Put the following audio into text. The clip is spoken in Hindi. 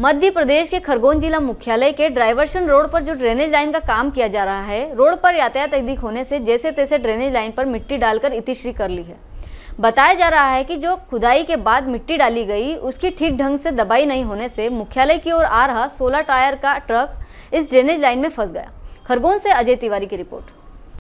मध्य प्रदेश के खरगोन जिला मुख्यालय के ड्राइवर्सन रोड पर जो ड्रेनेज लाइन का काम किया जा रहा है रोड पर यातायात अधिक होने से जैसे तैसे ड्रेनेज लाइन पर मिट्टी डालकर इतिश्री कर ली है बताया जा रहा है कि जो खुदाई के बाद मिट्टी डाली गई उसकी ठीक ढंग से दबाई नहीं होने से मुख्यालय की ओर आ रहा सोलह टायर का ट्रक इस ड्रेनेज लाइन में फंस गया खरगोन से अजय तिवारी की रिपोर्ट